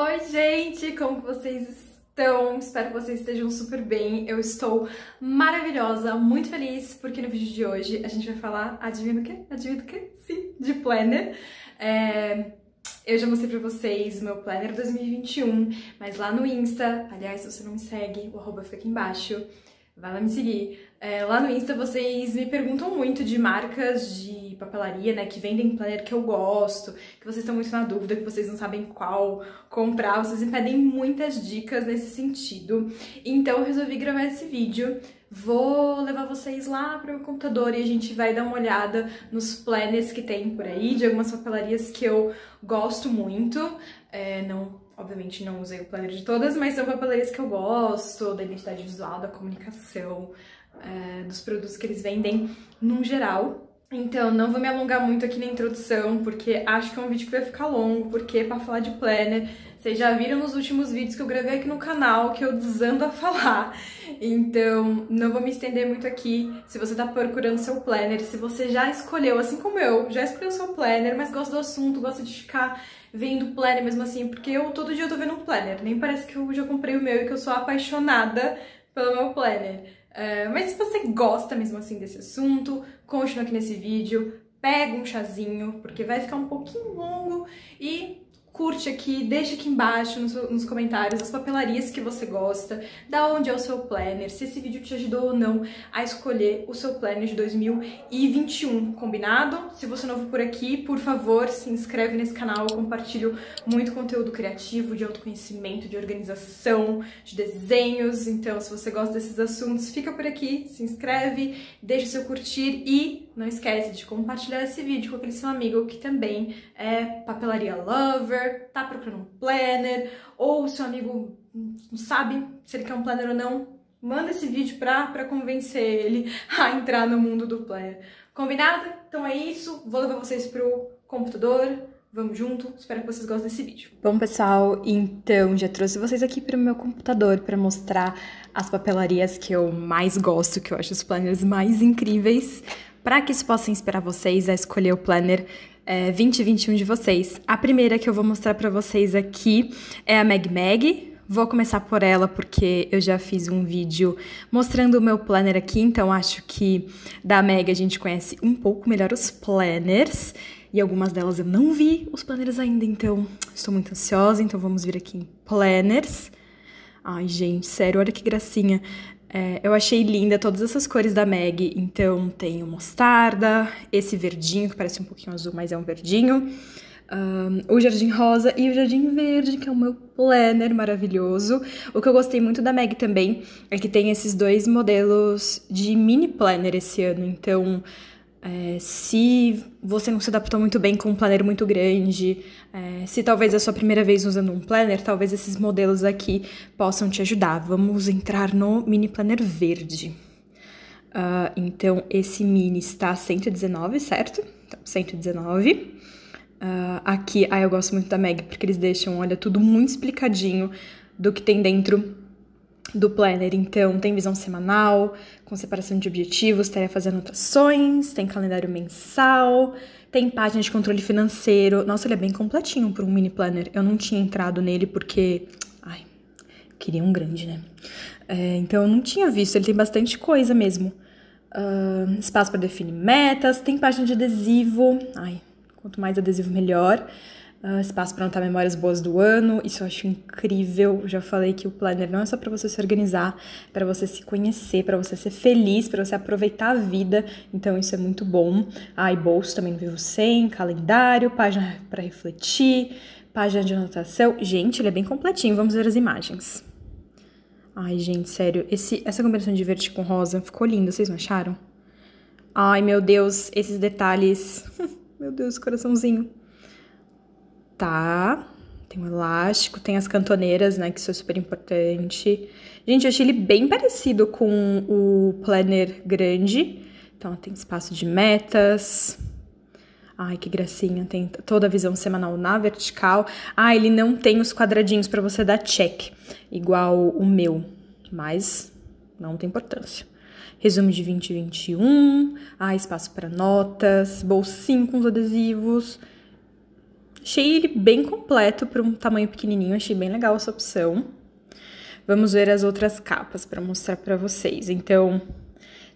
Oi, gente, como vocês estão? Espero que vocês estejam super bem. Eu estou maravilhosa, muito feliz, porque no vídeo de hoje a gente vai falar, adivinha o quê? Adivinha o quê? Sim, de planner. É... Eu já mostrei pra vocês o meu planner 2021, mas lá no Insta, aliás, se você não me segue, o arroba fica aqui embaixo, vai lá me seguir. É, lá no Insta vocês me perguntam muito de marcas, de papelaria, né, que vendem planner que eu gosto, que vocês estão muito na dúvida, que vocês não sabem qual comprar, vocês me pedem muitas dicas nesse sentido. Então eu resolvi gravar esse vídeo vou levar vocês lá para o computador e a gente vai dar uma olhada nos planners que tem por aí, de algumas papelarias que eu gosto muito. É, não, obviamente não usei o planner de todas, mas são papelarias que eu gosto, da identidade visual, da comunicação, é, dos produtos que eles vendem num geral. Então, não vou me alongar muito aqui na introdução, porque acho que é um vídeo que vai ficar longo, porque é para falar de planner, vocês já viram nos últimos vídeos que eu gravei aqui no canal que eu desando a falar. Então, não vou me estender muito aqui. Se você tá procurando seu planner, se você já escolheu, assim como eu, já escolheu seu planner, mas gosta do assunto, gosta de ficar vendo planner mesmo assim, porque eu todo dia eu tô vendo um planner. Nem parece que eu já comprei o meu e que eu sou apaixonada pelo meu planner. Uh, mas se você gosta mesmo assim desse assunto, continua aqui nesse vídeo, pega um chazinho, porque vai ficar um pouquinho longo e curte aqui, deixa aqui embaixo nos, nos, comentários as papelarias que você gosta, da onde é o seu planner, se esse vídeo te ajudou ou não a escolher o seu planner de 2021, combinado? Se você é novo por aqui, por favor, se inscreve nesse canal, eu compartilho muito conteúdo criativo, de autoconhecimento, de organização, de desenhos, então se você gosta desses assuntos, fica por aqui, se inscreve, deixa o seu curtir e não esquece de compartilhar esse vídeo com aquele seu amigo que também é papelaria lover, tá procurando um planner, ou o seu amigo não sabe se ele quer um planner ou não, manda esse vídeo pra, pra convencer ele a entrar no mundo do planner. Combinado? Então é isso, vou levar vocês pro computador, Vamos junto? Espero que vocês gostem desse vídeo. Bom, pessoal, então já trouxe vocês aqui para o meu computador para mostrar as papelarias que eu mais gosto, que eu acho os planners mais incríveis para que isso possa inspirar vocês a escolher o planner é, 2021 de vocês. A primeira que eu vou mostrar para vocês aqui é a Meg Meg. Vou começar por ela porque eu já fiz um vídeo mostrando o meu planner aqui, então acho que da Meg a gente conhece um pouco melhor os planners. E algumas delas eu não vi os planners ainda, então estou muito ansiosa, então vamos vir aqui em planners. Ai, gente, sério, olha que gracinha. É, eu achei linda todas essas cores da Meg. Então, tem o mostarda, esse verdinho, que parece um pouquinho azul, mas é um verdinho. Um, o Jardim Rosa e o Jardim Verde, que é o meu planner maravilhoso. O que eu gostei muito da Meg também é que tem esses dois modelos de mini planner esse ano. Então, é, se você não se adaptou muito bem com um planner muito grande, é, se talvez é a sua primeira vez usando um planner, talvez esses modelos aqui possam te ajudar. Vamos entrar no mini planner verde. Uh, então, esse mini está 119, certo? Então, 119. Uh, ah, aqui, ah, eu gosto muito da Meg, porque eles deixam, olha, tudo muito explicadinho do que tem dentro do planner. Então, tem visão semanal, com separação de objetivos, tarefas e anotações, tem calendário mensal, tem página de controle financeiro. Nossa, ele é bem completinho para um mini planner. Eu não tinha entrado nele porque. Ai, queria um grande, né? É, então eu não tinha visto, ele tem bastante coisa mesmo. Uh, espaço para definir metas, tem página de adesivo. Ai, quanto mais adesivo, melhor. Uh, espaço para anotar memórias boas do ano, isso eu acho incrível. Já falei que o planner não é só para você se organizar, para você se conhecer, para você ser feliz, para você aproveitar a vida. Então isso é muito bom. Ai, ah, e bolso também vivo sem, calendário, página para refletir, página de anotação. Gente, ele é bem completinho. Vamos ver as imagens. Ai, gente, sério, esse, essa combinação de verde com rosa ficou linda, vocês não acharam? Ai, meu Deus, esses detalhes. meu Deus, coraçãozinho tá Tem o elástico, tem as cantoneiras, né? Que isso é super importante. Gente, eu achei ele bem parecido com o planner grande. Então, tem espaço de metas. Ai, que gracinha, tem toda a visão semanal na vertical. Ah, ele não tem os quadradinhos para você dar check, igual o meu, mas não tem importância. Resumo de 2021, ah, espaço para notas, bolsinho com os adesivos, Achei ele bem completo para um tamanho pequenininho, achei bem legal essa opção. Vamos ver as outras capas para mostrar para vocês. Então,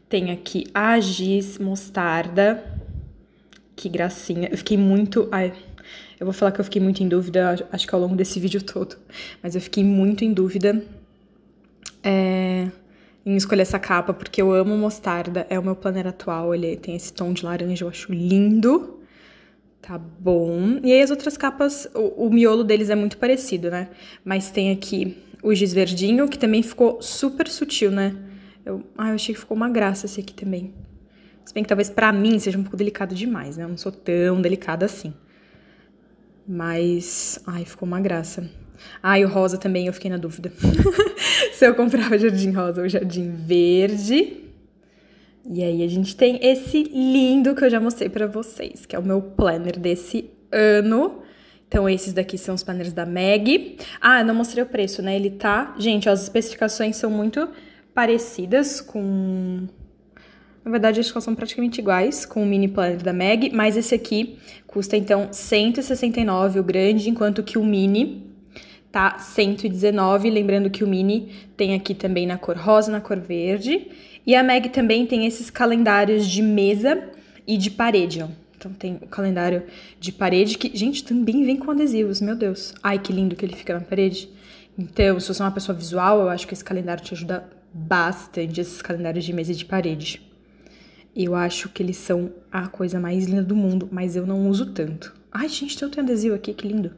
tem aqui a Giz Mostarda. Que gracinha. Eu fiquei muito... Ai, eu vou falar que eu fiquei muito em dúvida, acho que ao longo desse vídeo todo. Mas eu fiquei muito em dúvida é, em escolher essa capa, porque eu amo mostarda. É o meu planner atual, ele tem esse tom de laranja, eu acho lindo. Tá bom. E aí as outras capas, o, o, miolo deles é muito parecido, né? Mas tem aqui o giz verdinho, que também ficou super sutil, né? Eu, ah, eu achei que ficou uma graça esse aqui também. Se bem que talvez para mim seja um pouco delicado demais, né? Eu não sou tão delicada assim. Mas, ai, ficou uma graça. Ah, e o rosa também, eu fiquei na dúvida. Se eu comprava jardim rosa ou jardim verde. E aí a gente tem esse lindo que eu já mostrei para vocês, que é o meu planner desse ano. Então esses daqui são os planners da Meg. Ah, não mostrei o preço, né? Ele tá, gente, ó, as especificações são muito parecidas com na verdade, acho que elas são praticamente iguais com o mini planner da Meg, mas esse aqui custa então 169 o grande, enquanto que o mini tá 119, lembrando que o mini tem aqui também na cor rosa, na cor verde e a Meg também tem esses calendários de mesa e de parede, ó. Então tem o calendário de parede que, gente, também vem com adesivos, meu Deus. Ai, que lindo que ele fica na parede. Então, se você é uma pessoa visual, eu acho que esse calendário te ajuda bastante, esses calendários de mesa e de parede. Eu acho que eles são a coisa mais linda do mundo, mas eu não uso tanto. Ai, gente, então eu tenho adesivo aqui, que lindo.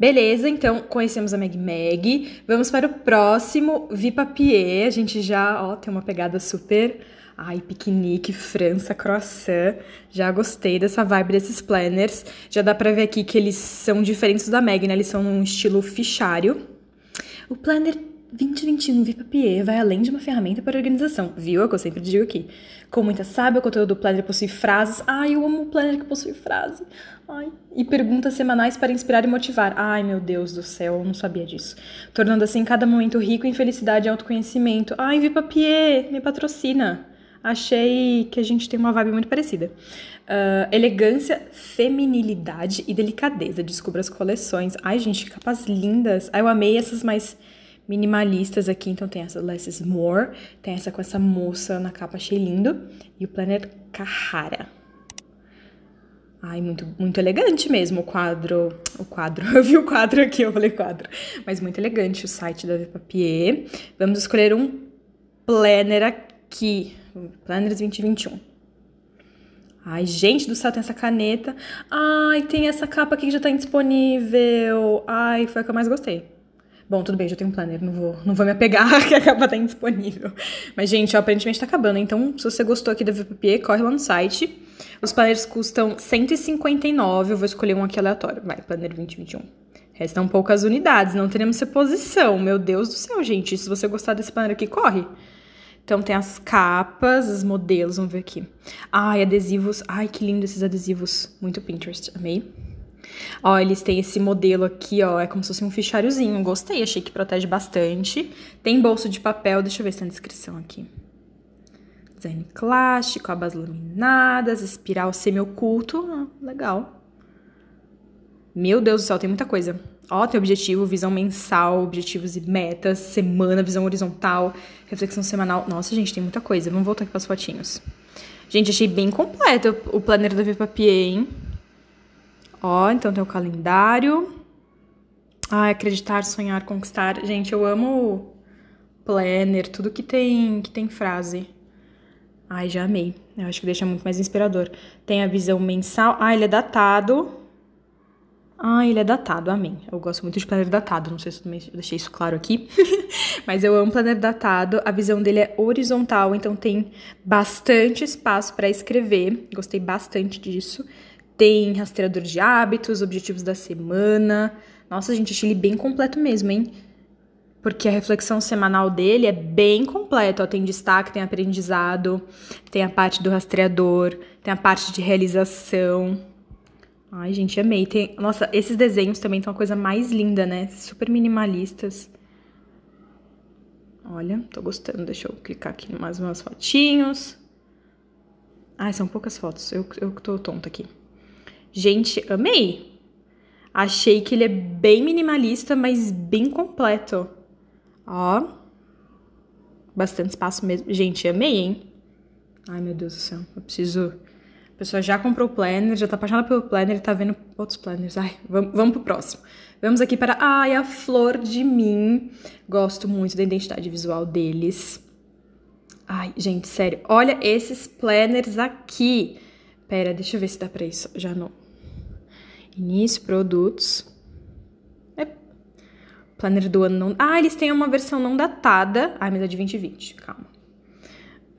Beleza, então conhecemos a Meg Meg. Vamos para o próximo, Vipapier. A gente já, ó, tem uma pegada super. Ai, piquenique, França, croissant. Já gostei dessa vibe desses planners. Já dá pra ver aqui que eles são diferentes da Meg, né? Eles são um estilo fichário. O planner 2021 Vipapier vai além de uma ferramenta para organização, viu? É o que eu sempre digo aqui. Com muita sábia, o conteúdo do planner possui frases. Ai, eu amo o planner que possui frase. Ai. E perguntas semanais para inspirar e motivar. Ai, meu Deus do céu, eu não sabia disso. Tornando assim cada momento rico em felicidade e autoconhecimento. Ai, Vipapier, me patrocina. Achei que a gente tem uma vibe muito parecida. Uh, elegância, feminilidade e delicadeza. Descubra as coleções. Ai, gente, capas lindas. Ai, eu amei essas mais minimalistas aqui. Então tem essa Less is More, tem essa com essa moça na capa, achei lindo. E o Planner Carrara. Ai, muito, muito elegante mesmo o quadro. O quadro, eu vi o quadro aqui, eu falei quadro. Mas muito elegante o site da Papier. Vamos escolher um planner aqui. Planners 2021. Ai, gente do céu, tem essa caneta. Ai, tem essa capa aqui que já tá indisponível. Ai, foi a que eu mais gostei. Bom, tudo bem, já tenho um planner, não vou, não vou me apegar que a capa tá indisponível. Mas, gente, ó, aparentemente tá acabando. Então, se você gostou aqui da VPP, corre lá no site os planners custam 159, eu vou escolher um aqui aleatório. Vai, planner 2021. Restam poucas unidades, não teremos reposição. Meu Deus do céu, gente. Se você gostar desse planner aqui, corre. Então tem as capas, os modelos, vamos ver aqui. Ai, adesivos. Ai, que lindo esses adesivos. Muito Pinterest, amei. Ó, eles têm esse modelo aqui, ó, é como se fosse um fichariozinho. Gostei, achei que protege bastante. Tem bolso de papel, deixa eu ver se tem a descrição aqui design clássico, abas laminadas, espiral semi Ah, legal. Meu Deus do céu, tem muita coisa. Ó, tem objetivo, visão mensal, objetivos e metas, semana, visão horizontal, reflexão semanal. Nossa, gente, tem muita coisa. Vamos voltar aqui para as fotinhos. Gente, achei bem completo o planner da Vipapier, hein? Ó, então tem o calendário. Ai, acreditar, sonhar, conquistar. Gente, eu amo planner, tudo que tem que tem frase. Ai, já amei. Eu acho que deixa muito mais inspirador. Tem a visão mensal. Ah, ele é datado. Ah, ele é datado, amém. Eu gosto muito de planner datado, não sei se eu deixei isso claro aqui. Mas eu amo planner datado. A visão dele é horizontal, então tem bastante espaço para escrever. Gostei bastante disso. Tem rastreador de hábitos, objetivos da semana. Nossa, gente, achei ele bem completo mesmo, hein? porque a reflexão semanal dele é bem completa. tem destaque, tem aprendizado, tem a parte do rastreador, tem a parte de realização. Ai, gente, amei. Tem... Nossa, esses desenhos também são a coisa mais linda, né? Super minimalistas. Olha, tô gostando. Deixa eu clicar aqui mais umas fotinhos. Ai, são poucas fotos. Eu, eu tô tonta aqui. Gente, amei! Achei que ele é bem minimalista, mas bem completo. Ó. Bastante espaço mesmo. Gente, amei, hein? Ai, meu Deus do céu. Eu preciso... A pessoa já comprou o planner, já tá apaixonada pelo planner e tá vendo outros planners. Ai, vamos, vamos pro próximo. Vamos aqui para... Ai, a Flor de Mim. Gosto muito da identidade visual deles. Ai, gente, sério. Olha esses planners aqui. Pera, deixa eu ver se dá pra isso. Já não. Início, produtos. Planner do ano não. Ah, eles têm uma versão não datada. Ai, mas é de 2020, calma.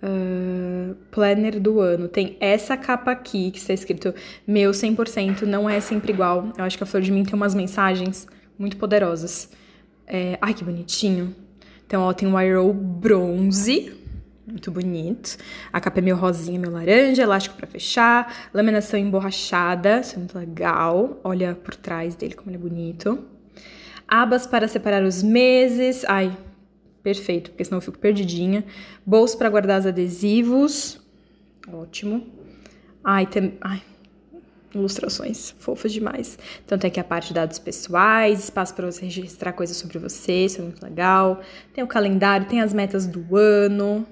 Uh, planner do ano. Tem essa capa aqui que está escrito Meu 100% não é sempre igual. Eu acho que a Flor de Mim tem umas mensagens muito poderosas. É... Ai, que bonitinho. Então, ó, tem o Arrow bronze. Muito bonito. A capa é meio rosinha, meio laranja, elástico para fechar, laminação emborrachada, isso é muito legal. Olha por trás dele como ele é bonito abas para separar os meses. Ai, perfeito, porque senão eu fico perdidinha. Bolso para guardar os adesivos. Ótimo. Ai, tem, ai, ilustrações fofas demais. Então tem é aqui a parte de dados pessoais, espaço para você registrar coisas sobre você, isso é muito legal. Tem o calendário, tem as metas do ano.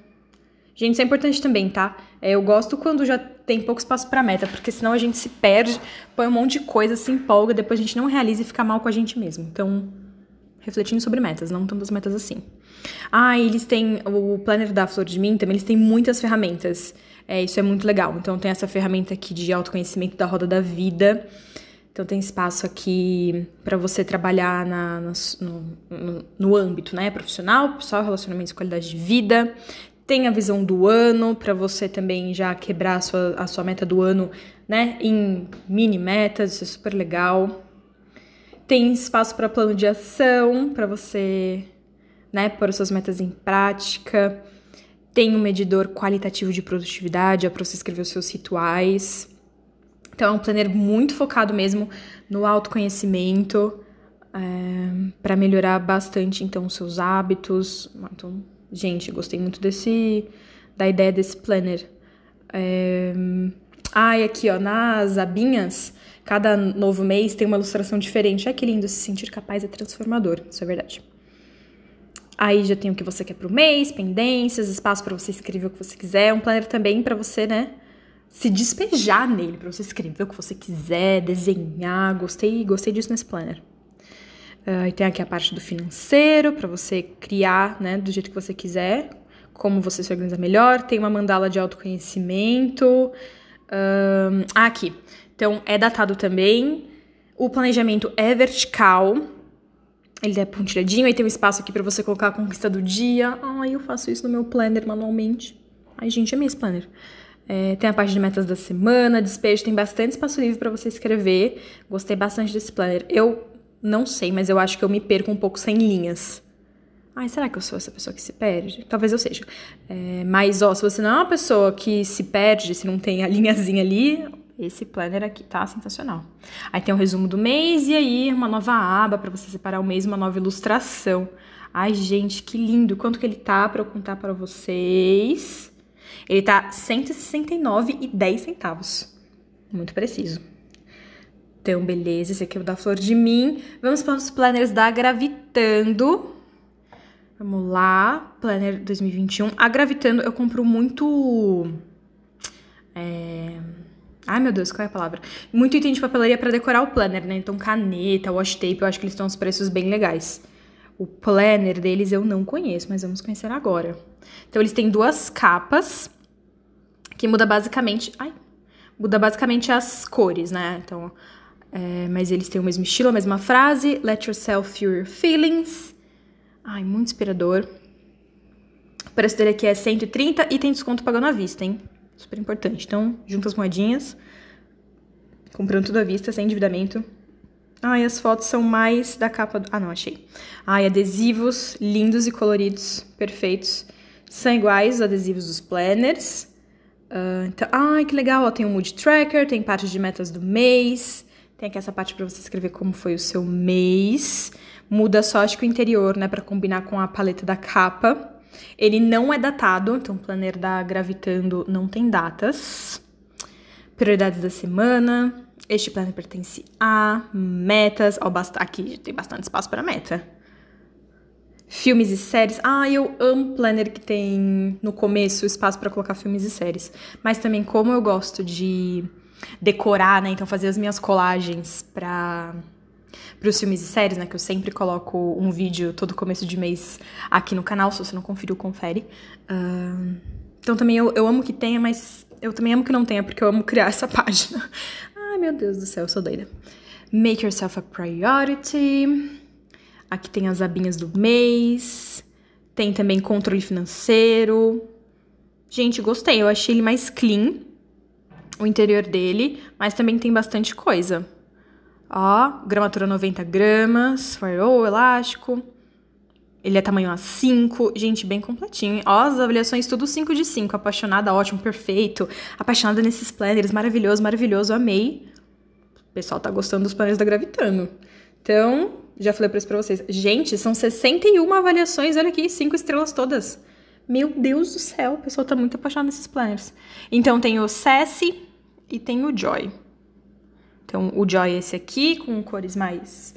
Gente, isso é importante também, tá? É, eu gosto quando já tem pouco espaço para meta, porque senão a gente se perde, põe um monte de coisa, se empolga, depois a gente não realiza e fica mal com a gente mesmo. Então, refletindo sobre metas, não tantas metas assim. Ah, eles têm o Planner da Flor de Mim, também eles têm muitas ferramentas. É, isso é muito legal. Então tem essa ferramenta aqui de autoconhecimento da roda da vida. Então tem espaço aqui para você trabalhar na, no, no, no âmbito né? profissional, pessoal, relacionamentos, qualidade de vida. Tem a visão do ano, para você também já quebrar a sua, a sua meta do ano né, em mini metas, isso é super legal. Tem espaço para plano de ação, para você né, pôr suas metas em prática. Tem um medidor qualitativo de produtividade, é para você escrever os seus rituais. Então, é um planner muito focado mesmo no autoconhecimento, é, eh, para melhorar bastante, então, os seus hábitos. Então, gente, gostei muito desse. da ideia desse planner. É... Ai, ah, aqui ó, nas abinhas, cada novo mês tem uma ilustração diferente. Ai, que lindo, se sentir capaz é transformador, isso é verdade. Aí já tem o que você quer pro mês, pendências, espaço para você escrever o que você quiser. Um planner também para você, né, se despejar nele, para você escrever o que você quiser, desenhar. Gostei, gostei disso nesse planner. Uh, e tem aqui a parte do financeiro, para você criar né, do jeito que você quiser, como você se organiza melhor. Tem uma mandala de autoconhecimento. Uh, aqui. Então, é datado também. O planejamento é vertical. Ele é pontilhadinho. Aí tem um espaço aqui para você colocar a conquista do dia. Ai, eu faço isso no meu planner manualmente. Ai, gente, é mês planner. É, tem a parte de metas da semana, despejo, tem bastante espaço livre para você escrever. Gostei bastante desse planner. Eu não sei, mas eu acho que eu me perco um pouco sem linhas. Ai, será que eu sou essa pessoa que se perde? Talvez eu seja. É, mas, ó, se você não é uma pessoa que se perde, se não tem a linhazinha ali, esse planner aqui tá sensacional. Aí tem o um resumo do mês e aí uma nova aba para você separar o mês, uma nova ilustração. Ai, gente, que lindo! Quanto que ele tá para eu contar para vocês? Ele tá R$169,10. Muito preciso. Então, beleza, esse aqui é o da Flor de Mim. Vamos para os planners da Gravitando. Vamos lá, planner 2021. A Gravitando eu compro muito... É... Ai, meu Deus, qual é a palavra? Muito item de papelaria para decorar o planner, né? Então, caneta, wash tape, eu acho que eles estão uns preços bem legais. O planner deles eu não conheço, mas vamos conhecer agora. Então, eles têm duas capas, que muda basicamente... Ai! Muda basicamente as cores, né? Então, ó é, mas eles têm o mesmo estilo, a mesma frase. Let yourself feel your feelings. Ai, muito inspirador. O preço dele aqui é 130 e tem desconto pagando à vista, hein? Super importante. Então, junta as moedinhas. Comprando tudo à vista, sem endividamento. Ai, as fotos são mais da capa do... Ah, não, achei. Ai, adesivos lindos e coloridos, perfeitos. São iguais os adesivos dos planners. Uh, então... Ai, que legal, ó, tem o um mood tracker, tem parte de metas do mês. Tem aqui essa parte para você escrever como foi o seu mês. Muda só acho que o interior, né, para combinar com a paleta da capa. Ele não é datado, então o planner da Gravitando não tem datas. Prioridades da semana. Este planner pertence a metas. Ó, aqui tem bastante espaço para meta. Filmes e séries. Ah, eu amo planner que tem no começo espaço para colocar filmes e séries. Mas também como eu gosto de decorar, né? Então fazer as minhas colagens para para os filmes e séries, né? Que eu sempre coloco um vídeo todo começo de mês aqui no canal. Se você não conferiu, confere. Uh, então também eu, eu amo que tenha, mas eu também amo que não tenha, porque eu amo criar essa página. Ai, meu Deus do céu, eu sou doida. Make yourself a priority. Aqui tem as abinhas do mês. Tem também controle financeiro. Gente, gostei. Eu achei ele mais clean o interior dele, mas também tem bastante coisa. Ó, gramatura 90 gramas, firewall, elástico. Ele é tamanho A5, gente, bem completinho. Ó, as avaliações tudo 5 de 5. Apaixonada, ótimo, perfeito. Apaixonada nesses planners, maravilhoso, maravilhoso, amei. O pessoal tá gostando dos planners da Gravitano. Então, já falei isso pra vocês. Gente, são 61 avaliações, olha aqui, 5 estrelas todas. Meu Deus do céu, o pessoal tá muito apaixonado nesses planners. Então tem o Sessi e tem o Joy. Então, o Joy é esse aqui, com cores mais.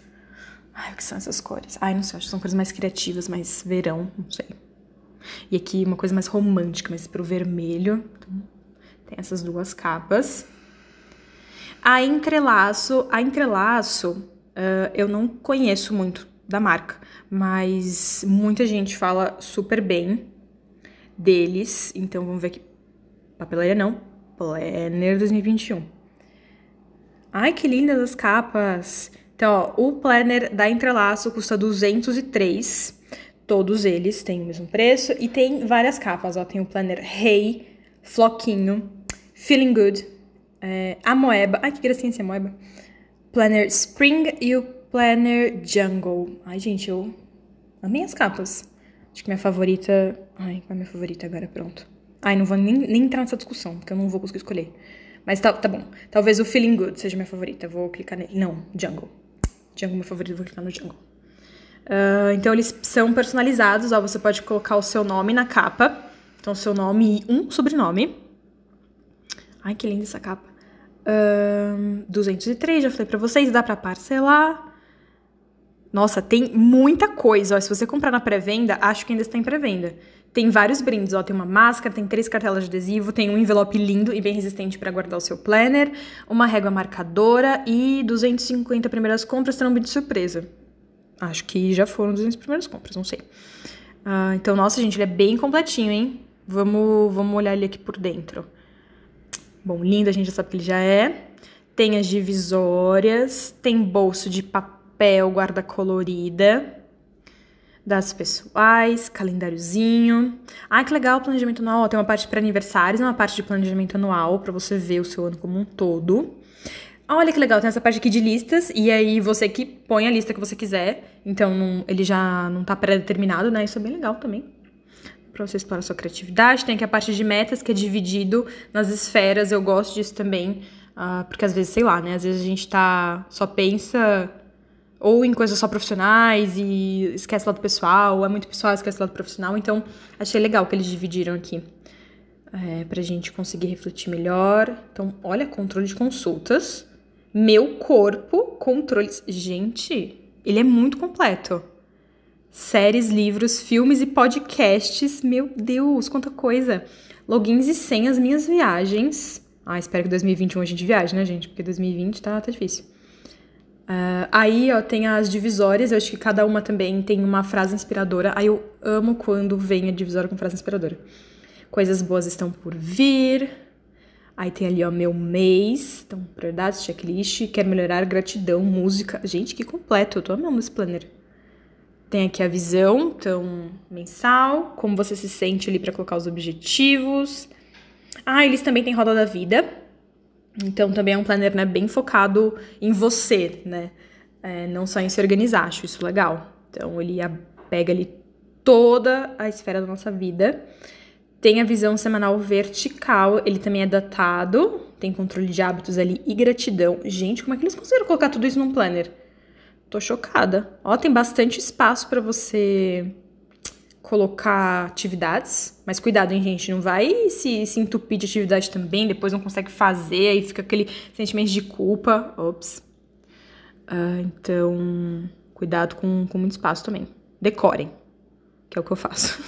Ai, o que são essas cores? Ai, não sei, acho que são cores mais criativas, mais verão, não sei. E aqui uma coisa mais romântica, mas pro vermelho. Então, tem essas duas capas. A entrelaço, a entrelaço, uh, eu não conheço muito da marca, mas muita gente fala super bem deles. Então vamos ver aqui. Papelaria não, Planner é 2021. Ai, que lindas as capas! Então, ó, o planner da Entrelaço custa 203. Todos eles têm o mesmo preço e tem várias capas. Ó, tem o planner Rei, hey, Floquinho, Feeling Good, é, Amoeba. Ai, que gracinha esse Amoeba. Planner Spring e o Planner Jungle. Ai, gente, eu amei as capas. Acho que minha favorita. Ai, qual é a minha favorita agora? Pronto. Ai, não vou nem, nem entrar nessa discussão, porque eu não vou conseguir escolher. Mas tá, tá bom. Talvez o Feeling Good seja minha favorita. Vou clicar nele. Não, Jungle. Jungle é meu favorito, vou clicar no Jungle. Uh, então eles são personalizados, ó. Você pode colocar o seu nome na capa. Então, seu nome e um sobrenome. Ai, que linda essa capa. Uh, 203, já falei pra vocês, dá pra parcelar. Nossa, tem muita coisa. Ó. Se você comprar na pré-venda, acho que ainda está em pré-venda. Tem vários brindes, ó, tem uma máscara, tem três cartelas de adesivo, tem um envelope lindo e bem resistente para guardar o seu planner, uma régua marcadora e 250 primeiras compras terão um brinde surpresa. Acho que já foram 200 primeiras compras, não sei. Ah, então, nossa, gente, ele é bem completinho, hein? Vamos, vamos olhar ele aqui por dentro. Bom, lindo, a gente já sabe que ele já é. Tem as divisórias, tem bolso de papel, guarda colorida dados pessoais, calendáriozinho. Ah, que legal o planejamento anual. Tem uma parte para aniversários, uma parte de planejamento anual para você ver o seu ano como um todo. Olha que legal, tem essa parte aqui de listas, e aí você que põe a lista que você quiser, então não, ele já não tá pré-determinado, né? Isso é bem legal também. Pra você explorar sua criatividade. Tem aqui a parte de metas, que é dividido nas esferas, eu gosto disso também, uh, porque às vezes, sei lá, né? Às vezes a gente tá. só pensa ou em coisas só profissionais e esquece o lado pessoal, é muito pessoal, esquece o lado profissional. Então, achei legal que eles dividiram aqui é, pra gente conseguir refletir melhor. Então, olha, controle de consultas, meu corpo, controles. Gente, ele é muito completo. Séries, livros, filmes e podcasts. Meu Deus, quanta coisa! Logins e senhas, minhas viagens. Ah, espero que 2021 a gente viaje, né, gente? Porque 2020 tá, tá difícil Uh, aí, ó, tem as divisórias, eu acho que cada uma também tem uma frase inspiradora. Aí eu amo quando vem a divisória com frase inspiradora. Coisas boas estão por vir. Aí tem ali, ó, meu mês. Então, prioridades, checklist. Quero melhorar, gratidão, música. Gente, que completo, eu tô amando esse planner. Tem aqui a visão, então, mensal. Como você se sente ali para colocar os objetivos. Ah, eles também têm roda da vida então também é um planner né, bem focado em você, né? É, não só em se organizar, acho isso legal. Então ele pega ali toda a esfera da nossa vida. Tem a visão semanal vertical, ele também é datado, tem controle de hábitos ali e gratidão. Gente, como é que eles conseguiram colocar tudo isso num planner? Tô chocada. Ó, tem bastante espaço para você colocar atividades, mas cuidado, hein, gente? Não vai se, se entupir de atividade também, depois não consegue fazer, aí fica aquele sentimento de culpa. Ops. Uh, então, cuidado com, com muito espaço também. Decorem, que é o que eu faço.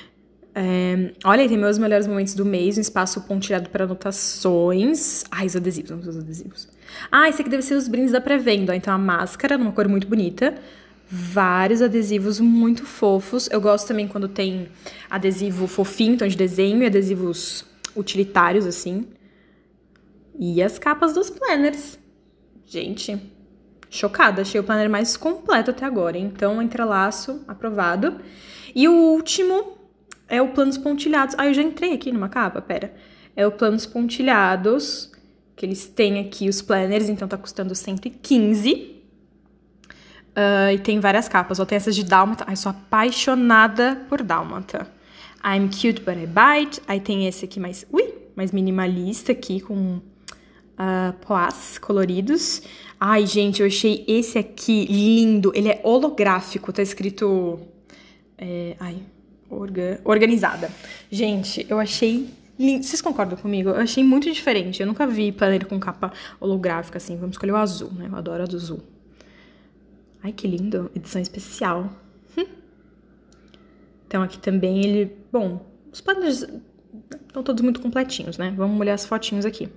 é, olha, tem meus melhores momentos do mês, um espaço pontilhado para anotações. Ai, os adesivos, vamos os adesivos. Ah, esse aqui deve ser os brindes da pré-venda. Então, a máscara, numa cor muito bonita vários adesivos muito fofos. Eu gosto também quando tem adesivo fofinho, então de desenho, e adesivos utilitários, assim. E as capas dos planners. Gente, chocada, achei o planner mais completo até agora. Então, entrelaço, aprovado. E o último é o planos pontilhados. Ah, eu já entrei aqui numa capa, pera. É o planos pontilhados, que eles têm aqui os planners, então tá custando 115. Uh, e tem várias capas. Ó, tem essas de Dálmata. Ai, sou apaixonada por Dálmata. I'm cute but I bite. Aí tem esse aqui mais, ui, mais minimalista aqui, com uh, poás coloridos. Ai, gente, eu achei esse aqui lindo. Ele é holográfico, tá escrito... É, ai, orga, organizada. Gente, eu achei lindo. Vocês concordam comigo? Eu achei muito diferente. Eu nunca vi planner com capa holográfica assim. Vamos escolher o azul, né? Eu adoro azul. Ai, que lindo! Edição especial. Hum. Então, aqui também ele. Bom, os padrões estão todos muito completinhos, né? Vamos olhar as fotinhos aqui.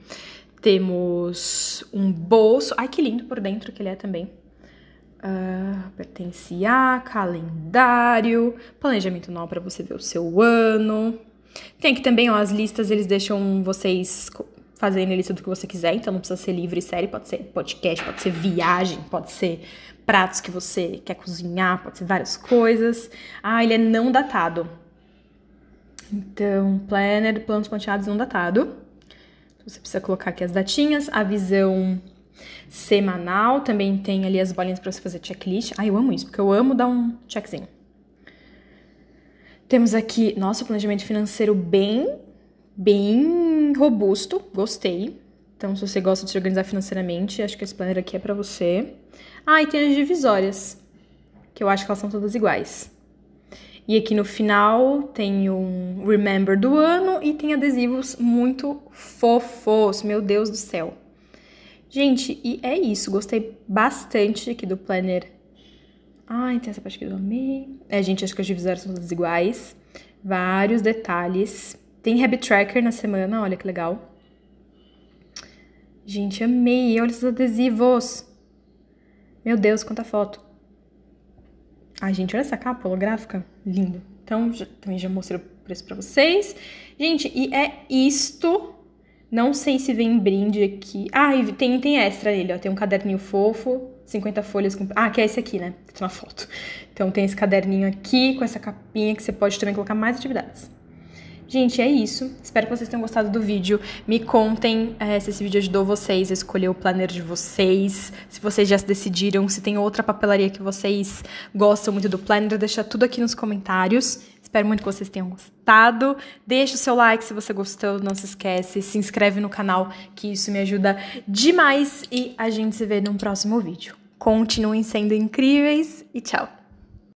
Temos um bolso. Ai, que lindo por dentro que ele é também. Uh, a calendário, planejamento anual para você ver o seu ano. Tem aqui também ó, as listas, eles deixam vocês fazendo na lista do que você quiser, então não precisa ser livro e série, pode ser podcast, pode ser viagem, pode ser pratos que você quer cozinhar, pode ser várias coisas. Ah, ele é não datado. Então, planner, planos ponteados não datado. Então, você precisa colocar aqui as datinhas, a visão semanal, também tem ali as bolinhas para você fazer checklist. Ai, ah, eu amo isso, porque eu amo dar um checkzinho. Temos aqui, nosso planejamento financeiro bem, bem robusto, gostei. Então, se você gosta de se organizar financeiramente, acho que esse planner aqui é para você. Ah, e tem as divisórias, que eu acho que elas são todas iguais. E aqui no final tem um Remember do ano e tem adesivos muito fofos, meu Deus do céu. Gente, e é isso, gostei bastante aqui do planner. Ai, tem essa parte que eu amei. É, gente, acho que as divisórias são todas iguais. Vários detalhes tem Habit Tracker na semana, olha que legal. Gente, amei. Olha esses adesivos. Meu Deus, quanta foto. Ai, gente, olha essa capa holográfica. Lindo. Então, já, também já mostrei o preço pra vocês. Gente, e é isto. Não sei se vem brinde aqui. Ah, e tem, tem extra nele, ó. Tem um caderninho fofo, 50 folhas com... Ah, que é esse aqui, né? Tá na foto. Então, tem esse caderninho aqui com essa capinha que você pode também colocar mais atividades. Gente, é isso. Espero que vocês tenham gostado do vídeo. Me contem é, se esse vídeo ajudou vocês a escolher o planner de vocês, se vocês já se decidiram, se tem outra papelaria que vocês gostam muito do planner, deixa tudo aqui nos comentários. Espero muito que vocês tenham gostado. Deixa o seu like se você gostou, não se esquece. Se inscreve no canal, que isso me ajuda demais. E a gente se vê num próximo vídeo. Continuem sendo incríveis e tchau!